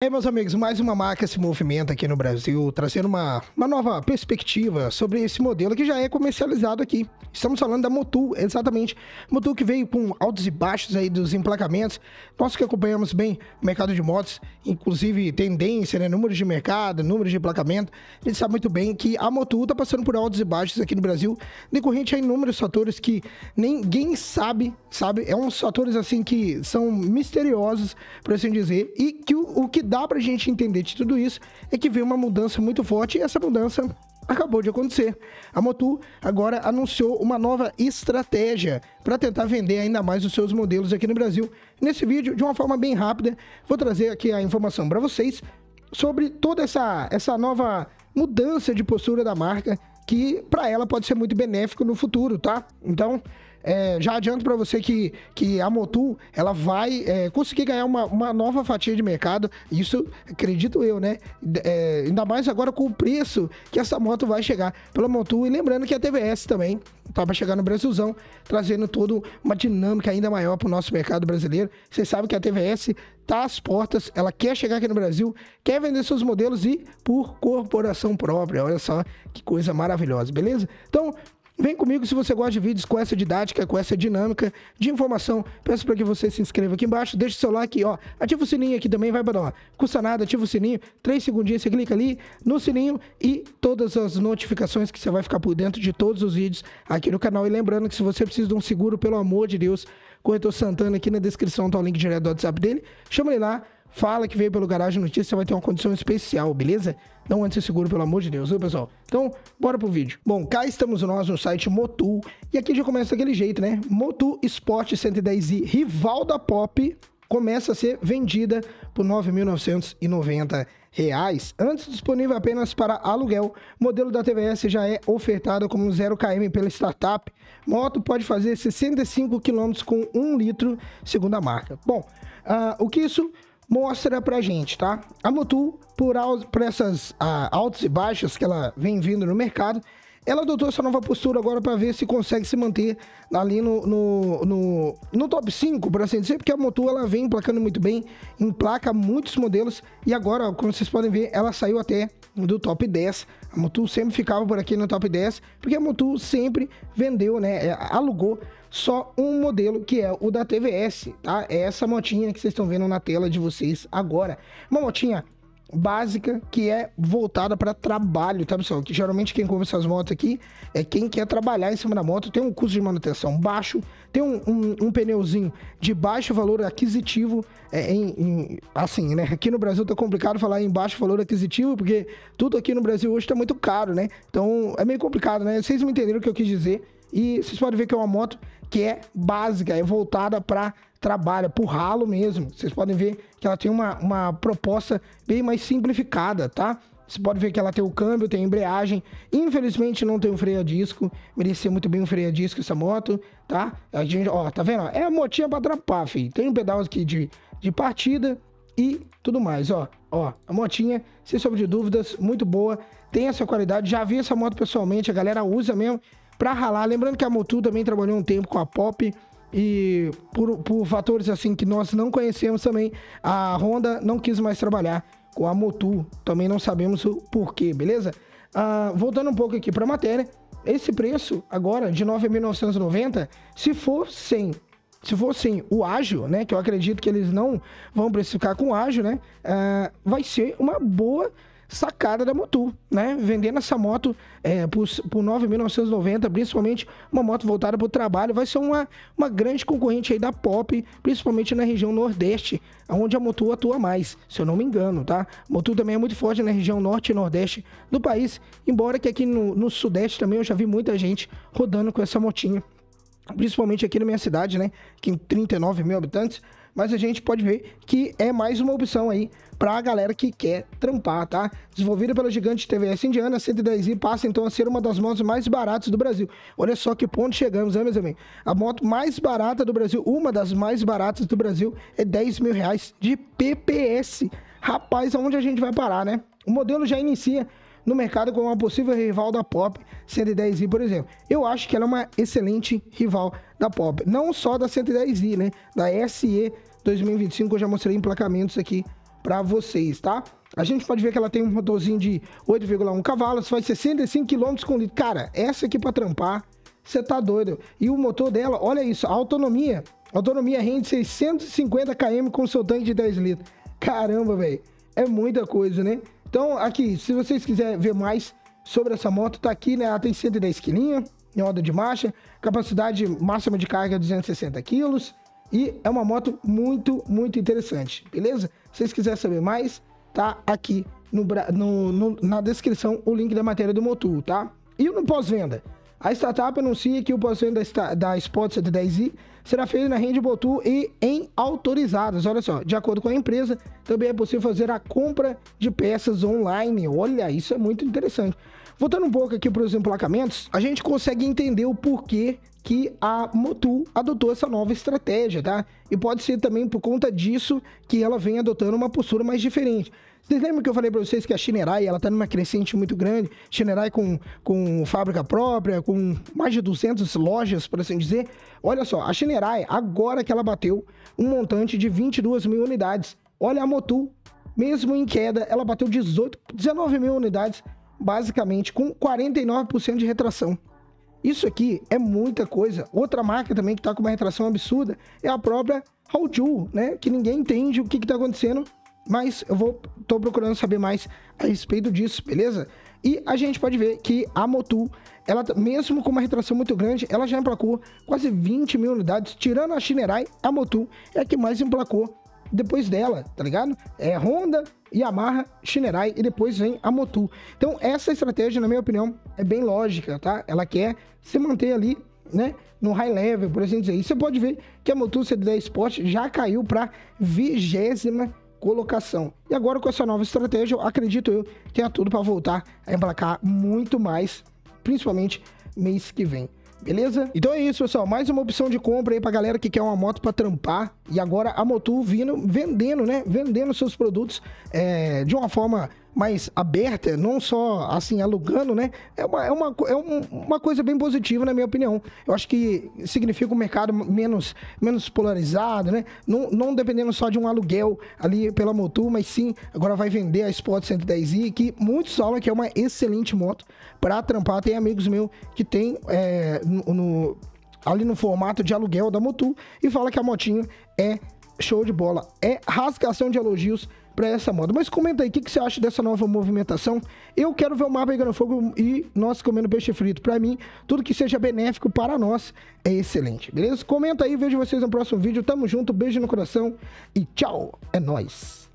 aí, meus amigos, mais uma marca se movimenta aqui no Brasil, trazendo uma, uma nova perspectiva sobre esse modelo que já é comercializado aqui. Estamos falando da Motul, exatamente. Motul que veio com altos e baixos aí dos emplacamentos. Nós que acompanhamos bem o mercado de motos, inclusive tendência, né, números de mercado, números de emplacamento, a gente sabe muito bem que a Motul está passando por altos e baixos aqui no Brasil, decorrente a inúmeros fatores que ninguém sabe, sabe? É uns fatores assim que são misteriosos, por assim dizer, e que o, o que dá pra gente entender de tudo isso é que veio uma mudança muito forte e essa mudança acabou de acontecer. A Motul agora anunciou uma nova estratégia para tentar vender ainda mais os seus modelos aqui no Brasil. Nesse vídeo, de uma forma bem rápida, vou trazer aqui a informação para vocês sobre toda essa, essa nova mudança de postura da marca que para ela pode ser muito benéfico no futuro, tá? Então, é, já adianto para você que, que a Motul ela vai é, conseguir ganhar uma, uma nova fatia de mercado. Isso acredito eu, né? É, ainda mais agora com o preço que essa moto vai chegar pela Motul. E lembrando que a TVS também tá para chegar no Brasilzão, trazendo toda uma dinâmica ainda maior para o nosso mercado brasileiro. Você sabe que a TVS tá às portas, ela quer chegar aqui no Brasil, quer vender seus modelos e por corporação própria. Olha só que coisa maravilhosa, beleza? Então, Vem comigo se você gosta de vídeos com essa didática, com essa dinâmica de informação. Peço para que você se inscreva aqui embaixo, deixe o seu like, ó. Ativa o sininho aqui também, vai para lá. Custa nada, ativa o sininho, três segundinhos, você clica ali no sininho e todas as notificações que você vai ficar por dentro de todos os vídeos aqui no canal. E lembrando que se você precisa de um seguro, pelo amor de Deus, corretor Santana aqui na descrição, tá o link direto do WhatsApp dele. Chama ele lá Fala que veio pelo Garagem Notícias, você vai ter uma condição especial, beleza? Não antes seguro, pelo amor de Deus, viu, pessoal? Então, bora pro vídeo. Bom, cá estamos nós no site Motul. E aqui já começa daquele jeito, né? Motul Sport 110i, rival da Pop, começa a ser vendida por R$ 9.990. Antes disponível apenas para aluguel, modelo da TVS já é ofertado como 0km pela startup. Moto pode fazer 65 km com 1 litro, segundo a marca. Bom, uh, o que isso mostra pra gente, tá? A Motul, por, por essas ah, altos e baixas que ela vem vindo no mercado, ela adotou essa nova postura agora para ver se consegue se manter ali no, no, no, no top 5, por assim dizer, porque a Motul ela vem emplacando muito bem, emplaca muitos modelos e agora, como vocês podem ver, ela saiu até do top 10. A Motul sempre ficava por aqui no top 10, porque a Motul sempre vendeu, né, é, alugou só um modelo que é o da TVS, tá? É essa motinha que vocês estão vendo na tela de vocês agora. Uma motinha básica que é voltada para trabalho, tá pessoal? Que geralmente quem compra essas motos aqui é quem quer trabalhar em cima da moto, tem um custo de manutenção baixo, tem um, um, um pneuzinho de baixo valor aquisitivo, é, em, em, assim, né? Aqui no Brasil tá complicado falar em baixo valor aquisitivo, porque tudo aqui no Brasil hoje tá muito caro, né? Então é meio complicado, né? Vocês me entenderam o que eu quis dizer. E vocês podem ver que é uma moto que é básica, é voltada para trabalho, para o ralo mesmo. Vocês podem ver que ela tem uma, uma proposta bem mais simplificada, tá? Você pode ver que ela tem o câmbio, tem a embreagem. Infelizmente não tem o freio a disco. Merecia muito bem o freio a disco essa moto, tá? A gente, ó, tá vendo? É a motinha pra atrapar, filho. Tem um pedal aqui de, de partida e tudo mais, ó. Ó, a motinha, sem sombra de dúvidas, muito boa. Tem essa qualidade. Já vi essa moto pessoalmente, a galera usa mesmo para ralar. Lembrando que a Motul também trabalhou um tempo com a Pop e por, por fatores assim que nós não conhecemos também, a Honda não quis mais trabalhar com a Motul. Também não sabemos o porquê, beleza? Ah, voltando um pouco aqui para a matéria, esse preço agora de 9.990, se for sem se for o ágil, né, que eu acredito que eles não vão precificar com ágil, né, ah, vai ser uma boa sacada da Motul, né? Vendendo essa moto é, por, por 9.990, principalmente uma moto voltada para o trabalho, vai ser uma, uma grande concorrente aí da Pop, principalmente na região Nordeste, onde a Motul atua mais, se eu não me engano, tá? Motul também é muito forte na região Norte e Nordeste do país, embora que aqui no, no Sudeste também eu já vi muita gente rodando com essa motinha principalmente aqui na minha cidade, né, que tem 39 mil habitantes, mas a gente pode ver que é mais uma opção aí para a galera que quer trampar, tá? Desenvolvida pela gigante TVS Indiana, a 110i passa então a ser uma das motos mais baratas do Brasil. Olha só que ponto chegamos, né, meus amigos? A moto mais barata do Brasil, uma das mais baratas do Brasil, é 10 mil reais de PPS. Rapaz, aonde a gente vai parar, né? O modelo já inicia no mercado como uma possível rival da Pop 110i, por exemplo. Eu acho que ela é uma excelente rival da Pop, não só da 110i, né? Da SE 2025 eu já mostrei emplacamentos aqui para vocês, tá? A gente pode ver que ela tem um motorzinho de 8,1 cavalos, faz 65 km com litro. Cara, essa aqui para trampar, você tá doido. E o motor dela, olha isso, a autonomia. A autonomia rende 650 km com seu tanque de 10 litros. Caramba, velho. É muita coisa, né? Então, aqui, se vocês quiserem ver mais sobre essa moto, tá aqui, né? Ela tem 110 quilinhos em roda de marcha, capacidade máxima de carga 260 quilos, e é uma moto muito, muito interessante, beleza? Se vocês quiserem saber mais, tá aqui no, no, no, na descrição o link da matéria do Motul, tá? E no pós-venda? A startup anuncia que o posicionamento da, da Spot 110i será feito na rede Botu e em autorizadas. Olha só, de acordo com a empresa, também é possível fazer a compra de peças online. Olha, isso é muito interessante. Voltando um pouco aqui para os emplacamentos, a gente consegue entender o porquê que a Motul adotou essa nova estratégia, tá? E pode ser também por conta disso que ela vem adotando uma postura mais diferente. Vocês lembram que eu falei para vocês que a Shinerai, ela tá numa crescente muito grande, Shinerai com, com fábrica própria, com mais de 200 lojas, por assim dizer. Olha só, a Shinerai, agora que ela bateu um montante de 22 mil unidades. Olha a Motul, mesmo em queda, ela bateu 18, 19 mil unidades, basicamente com 49% de retração. Isso aqui é muita coisa. Outra marca também que está com uma retração absurda é a própria Haoju, né? Que ninguém entende o que está acontecendo mas eu vou tô procurando saber mais a respeito disso, beleza? E a gente pode ver que a Motul, ela mesmo com uma retração muito grande, ela já emplacou quase 20 mil unidades, tirando a Shinerai, a Motul é a que mais emplacou depois dela, tá ligado? É Honda, Yamaha, Shinerai e depois vem a Motul. Então essa estratégia, na minha opinião, é bem lógica, tá? Ela quer se manter ali, né? No high level, por assim dizer. E você pode ver que a Motul C10 Sport já caiu para vigésima colocação. E agora com essa nova estratégia, eu acredito eu, tenha tudo para voltar a emplacar muito mais, principalmente mês que vem. Beleza? Então é isso, pessoal. Mais uma opção de compra aí pra galera que quer uma moto pra trampar. E agora a Motul vindo, vendendo, né? Vendendo seus produtos é, de uma forma mais aberta, não só assim alugando, né? É uma, é uma, é um, uma coisa bem positiva, na minha opinião. Eu acho que significa um mercado menos, menos polarizado, né? Não, não dependendo só de um aluguel ali pela Motul, mas sim, agora vai vender a Sport 110i, que muitos falam que é uma excelente moto para trampar. Tem amigos meus que tem é, no, no, ali no formato de aluguel da Motul e fala que a motinha é show de bola. É rasgação de elogios para essa moda. Mas comenta aí, o que, que, você acha dessa nova movimentação? Eu quero ver o mar pegando fogo e nós comendo peixe frito. Para mim, tudo que seja benéfico para nós é excelente, beleza? Comenta aí, vejo vocês no próximo vídeo. Tamo junto, beijo no coração e tchau. É nóis.